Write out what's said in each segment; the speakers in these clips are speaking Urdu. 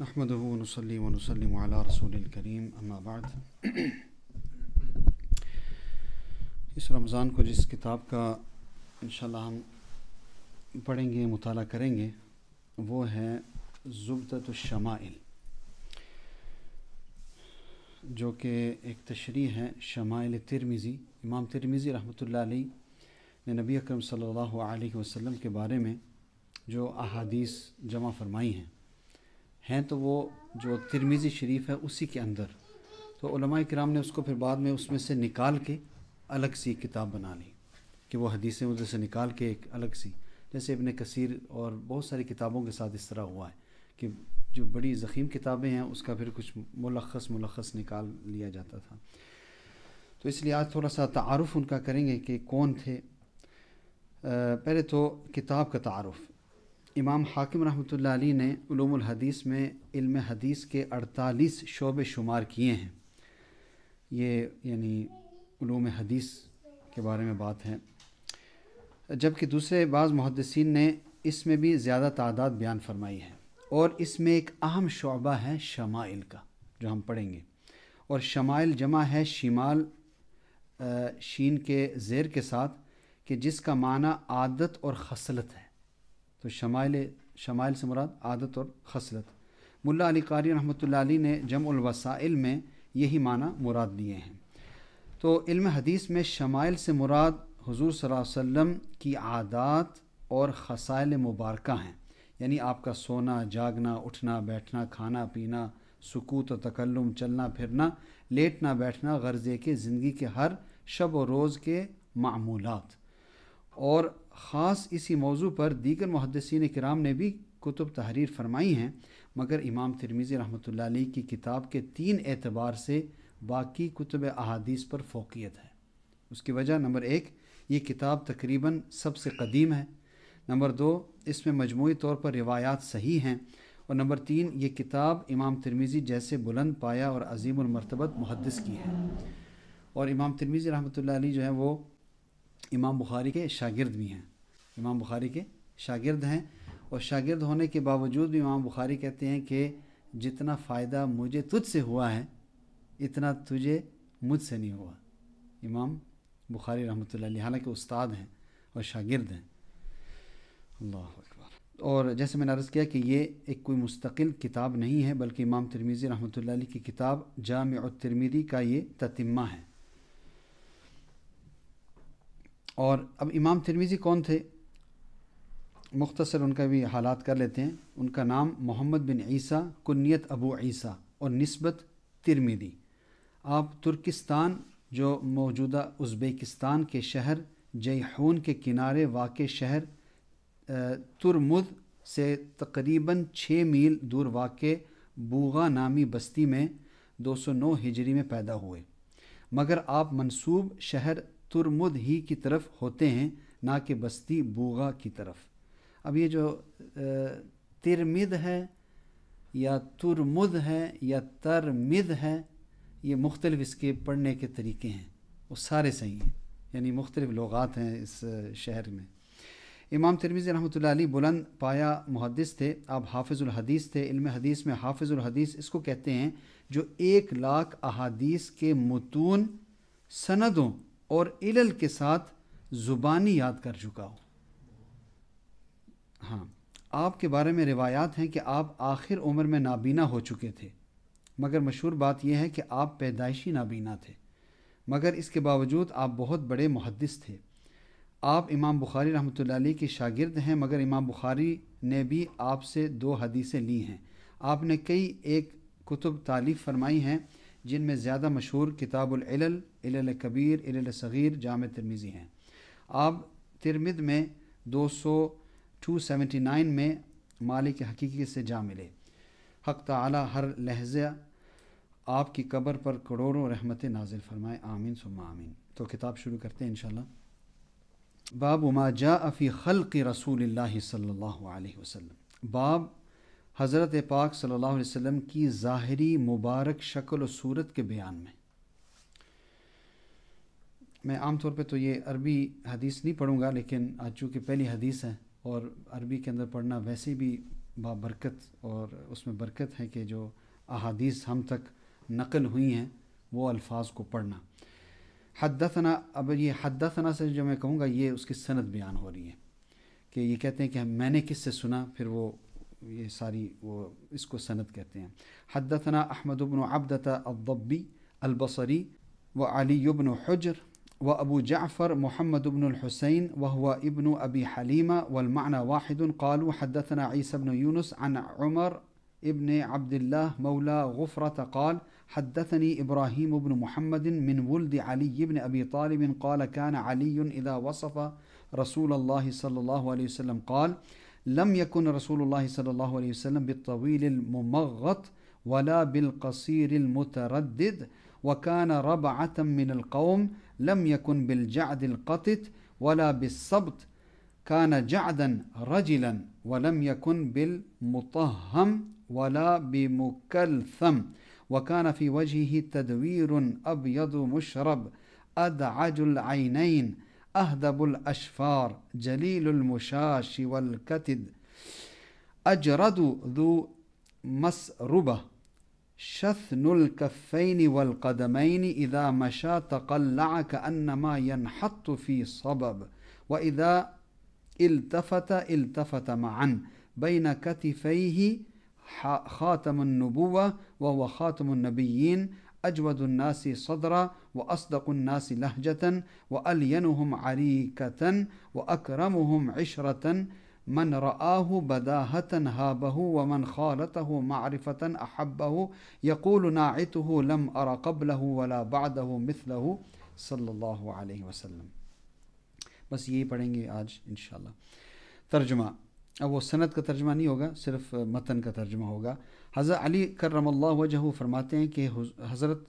نحمد ونصلي ونسلم على رسول الکریم اما بعد اس رمضان کو جس کتاب کا انشاءاللہ ہم پڑھیں گے مطالعہ کریں گے وہ ہے الشمائل جو کہ ایک تشریح ہے شمائل ترمیزی امام ترمیزی رحمۃ اللہ علیہ نے نبی اکرم صلی اللہ علیہ وسلم کے بارے میں جو احادیث جمع فرمائی ہیں ہیں تو وہ جو ترمیزی شریف ہے اسی کے اندر تو علماء کرام نے اس کو پھر بعد میں اس میں سے نکال کے الگ سی کتاب بنا لی کہ وہ حدیثیں ادھر سے نکال کے ایک الگ سی جیسے ابن کثیر اور بہت ساری کتابوں کے ساتھ اس طرح ہوا ہے کہ جو بڑی زخیم کتابیں ہیں اس کا پھر کچھ ملخص ملخص نکال لیا جاتا تھا تو اس لیے آج تھوڑا سا تعارف ان کا کریں گے کہ کون تھے پہلے تو کتاب کا تعارف امام حاکم رحمۃ اللہ علیہ نے علوم الحدیث میں علم حدیث کے اڑتالیس شعبے شمار کیے ہیں یہ یعنی علوم حدیث کے بارے میں بات ہے جب کہ دوسرے بعض محدثین نے اس میں بھی زیادہ تعداد بیان فرمائی ہے اور اس میں ایک اہم شعبہ ہے شمائل کا جو ہم پڑھیں گے اور شمائل جمع ہے شمال شین کے زیر کے ساتھ کہ جس کا معنی عادت اور خصلت ہے تو شمائل شمائل سے مراد عادت اور خصلت ملا علی قاری رحمۃ اللہ علیہ نے جم الوسائل میں یہی معنی مراد لیے ہیں تو علم حدیث میں شمائل سے مراد حضور صلی اللہ علیہ وسلم کی عادات اور خسائل مبارکہ ہیں یعنی آپ کا سونا جاگنا اٹھنا بیٹھنا کھانا پینا سکوت و تکلم چلنا پھرنا لیٹنا بیٹھنا غرضے کے زندگی کے ہر شب و روز کے معمولات اور خاص اسی موضوع پر دیگر محدثین کرام نے بھی کتب تحریر فرمائی ہیں مگر امام ترمیزی رحمۃ اللہ علیہ کی کتاب کے تین اعتبار سے باقی کتب احادیث پر فوقیت ہے اس کی وجہ نمبر ایک یہ کتاب تقریباً سب سے قدیم ہے نمبر دو اس میں مجموعی طور پر روایات صحیح ہیں اور نمبر تین یہ کتاب امام ترمیزی جیسے بلند پایا اور عظیم المرتبت محدث کی ہے اور امام ترمیزی رحمۃ اللہ علیہ جو ہے وہ امام بخاری کے شاگرد بھی ہیں امام بخاری کے شاگرد ہیں اور شاگرد ہونے کے باوجود بھی امام بخاری کہتے ہیں کہ جتنا فائدہ مجھے تجھ سے ہوا ہے اتنا تجھے مجھ سے نہیں ہوا امام بخاری رحمۃ اللہ علیہ حالانکہ استاد ہیں اور شاگرد ہیں اللہ اکبر اور جیسے میں نے عرض کیا کہ یہ ایک کوئی مستقل کتاب نہیں ہے بلکہ امام ترمیزی رحمۃ اللہ علیہ کی کتاب جامع الترمیدی کا یہ تتمہ ہے اور اب امام ترمیزی کون تھے مختصر ان کا بھی حالات کر لیتے ہیں ان کا نام محمد بن عیسیٰ کنیت ابو عیسیٰ اور نسبت ترمیدی آپ ترکستان جو موجودہ ازبیکستان کے شہر جیحون کے کنارے واقع شہر ترمد سے تقریباً چھ میل دور واقع بوغا نامی بستی میں دو سو نو ہجری میں پیدا ہوئے مگر آپ منصوب شہر ترمد ہی کی طرف ہوتے ہیں نہ کہ بستی بوغا کی طرف اب یہ جو ترمد ہے یا ترمد ہے یا ترمد ہے یہ مختلف اس کے پڑھنے کے طریقے ہیں وہ سارے صحیح ہیں یعنی مختلف لغات ہیں اس شہر میں امام ترمیز رحمۃ اللہ علیہ بلند پایا محدث تھے آپ حافظ الحدیث تھے علم حدیث میں حافظ الحدیث اس کو کہتے ہیں جو ایک لاکھ احادیث کے متون سندوں اور علل کے ساتھ زبانی یاد کر چکا ہو ہاں آپ کے بارے میں روایات ہیں کہ آپ آخر عمر میں نابینا ہو چکے تھے مگر مشہور بات یہ ہے کہ آپ پیدائشی نابینا تھے مگر اس کے باوجود آپ بہت بڑے محدث تھے آپ امام بخاری رحمۃ اللہ علیہ کے شاگرد ہیں مگر امام بخاری نے بھی آپ سے دو حدیثیں لی ہیں آپ نے کئی ایک کتب تعلیف فرمائی ہیں جن میں زیادہ مشہور کتاب العلل الل کبیر الل صغیر جامع ترمیزی ہیں آپ ترمد میں دو سو ٹو سیونٹی نائن میں مالک حقیقی سے جا ملے حق تعالی ہر لہجہ آپ کی قبر پر کروڑوں رحمت نازل فرمائے آمین سم آمین تو کتاب شروع کرتے ہیں انشاءاللہ باب ما جاء فی خلق رسول اللہ صلی اللہ علیہ وسلم باب حضرت پاک صلی اللہ علیہ وسلم کی ظاہری مبارک شکل و صورت کے بیان میں میں عام طور پہ تو یہ عربی حدیث نہیں پڑھوں گا لیکن آج چونکہ پہلی حدیث ہے اور عربی کے اندر پڑھنا ویسے بھی با برکت اور اس میں برکت ہے کہ جو احادیث ہم تک نقل ہوئی ہیں وہ الفاظ کو پڑھنا حدثنا اب یہ حدثنا سے جو میں کہوں گا یہ اس کی سند بیان ہو رہی ہے کہ یہ کہتے ہیں کہ میں نے کس سے سنا پھر وہ یہ ساری وہ اس کو سند کہتے ہیں حدثنا احمد بن عبدتا الضبی البصری و علی بن حجر وأبو جعفر محمد بن الحسين وهو ابن أبي حليمة والمعنى واحد قالوا حدثنا عيسى بن يونس عن عمر ابن عبد الله مولى غفرة قال حدثني إبراهيم بن محمد من ولد علي بن أبي طالب قال كان علي إذا وصف رسول الله صلى الله عليه وسلم قال لم يكن رسول الله صلى الله عليه وسلم بالطويل الممغط ولا بالقصير المتردد وكان ربعة من القوم لم يكن بالجعد القطط ولا بالصبت كان جعدا رجلا ولم يكن بالمطهم ولا بمكلثم وكان في وجهه تدوير أبيض مشرب أدعج العينين أهدب الأشفار جليل المشاش والكتد أجرد ذو مسربة شثن الكفين والقدمين إذا مشى تقلع كأنما ينحط في صبب وإذا التفت التفت معا بين كتفيه خاتم النبوة وهو خاتم النبيين أجود الناس صدرا وأصدق الناس لهجة وألينهم عريكة وأكرمهم عشرة من رآہ بدا حتَََََََََََ ومن و من خالت احبہ يقول لم قبل ہُو ولا باد صلی اللہ علیہ وسلم بس یہی پڑھیں گے آج انشاءاللہ ترجمہ اب وہ سند کا ترجمہ نہیں ہوگا صرف متن کا ترجمہ ہوگا حضرت علی کرم اللہ وجہ فرماتے ہیں کہ حضرت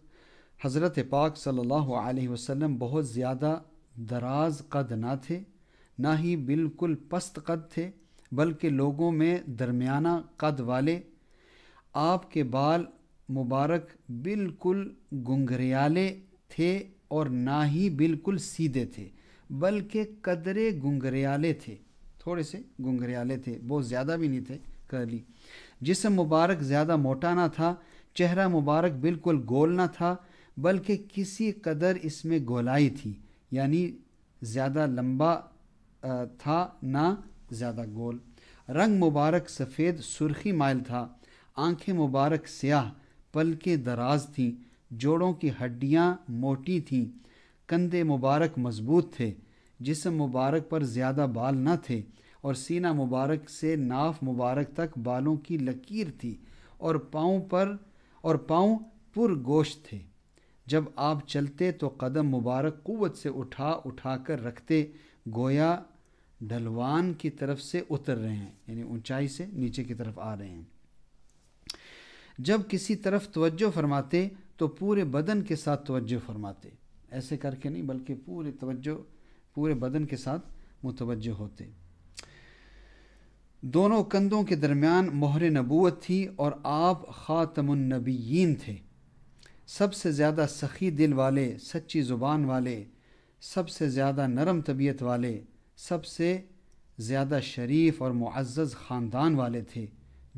حضرت پاک صلی اللہ علیہ وسلم بہت زیادہ دراز قد نہ تھے نہ ہی بالکل پست قد تھے بلکہ لوگوں میں درمیانہ قد والے آپ کے بال مبارک بالکل گنگریالے تھے اور نہ ہی بالکل سیدھے تھے بلکہ قدرے گنگریالے تھے تھوڑے سے گنگریالے تھے بہت زیادہ بھی نہیں تھے کرلی جسم مبارک زیادہ موٹا نہ تھا چہرہ مبارک بالکل گول نہ تھا بلکہ کسی قدر اس میں گولائی تھی یعنی زیادہ لمبا تھا نہ زیادہ گول رنگ مبارک سفید سرخی مائل تھا آنکھیں مبارک سیاہ پل کے دراز تھیں جوڑوں کی ہڈیاں موٹی تھیں کندھے مبارک مضبوط تھے جسم مبارک پر زیادہ بال نہ تھے اور سینہ مبارک سے ناف مبارک تک بالوں کی لکیر تھی اور پاؤں پر اور پاؤں پر گوشت تھے جب آپ چلتے تو قدم مبارک قوت سے اٹھا اٹھا کر رکھتے گویا ڈھلوان کی طرف سے اتر رہے ہیں یعنی اونچائی سے نیچے کی طرف آ رہے ہیں جب کسی طرف توجہ فرماتے تو پورے بدن کے ساتھ توجہ فرماتے ایسے کر کے نہیں بلکہ پورے توجہ پورے بدن کے ساتھ متوجہ ہوتے دونوں کندھوں کے درمیان مہر نبوت تھی اور آپ خاتم النبیین تھے سب سے زیادہ سخی دل والے سچی زبان والے سب سے زیادہ نرم طبیعت والے سب سے زیادہ شریف اور معزز خاندان والے تھے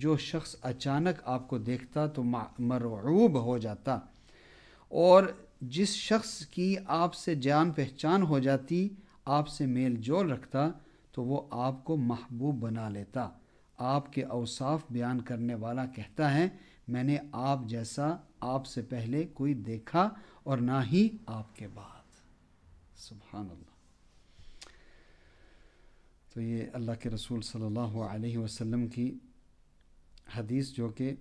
جو شخص اچانک آپ کو دیکھتا تو مرعوب ہو جاتا اور جس شخص کی آپ سے جان پہچان ہو جاتی آپ سے میل جول رکھتا تو وہ آپ کو محبوب بنا لیتا آپ کے اوصاف بیان کرنے والا کہتا ہے میں نے آپ جیسا آپ سے پہلے کوئی دیکھا اور نہ ہی آپ کے بعد سبحان اللہ تو یہ اللہ کے رسول صلی اللہ علیہ وسلم کی حدیث جو کہ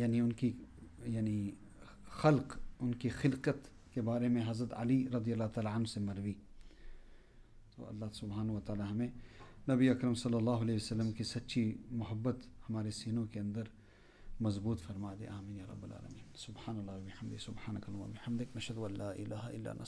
یعنی ان کی یعنی خلق ان کی خلقت کے بارے میں حضرت علی رضی اللہ تعالیٰ عنہ سے مروی تو اللہ سبحانہ و تعالیٰ ہمیں نبی اکرم صلی اللہ علیہ وسلم کی سچی محبت ہمارے سینوں کے اندر مضبوط فرما دے آمین رب العالمین سبحان اللہ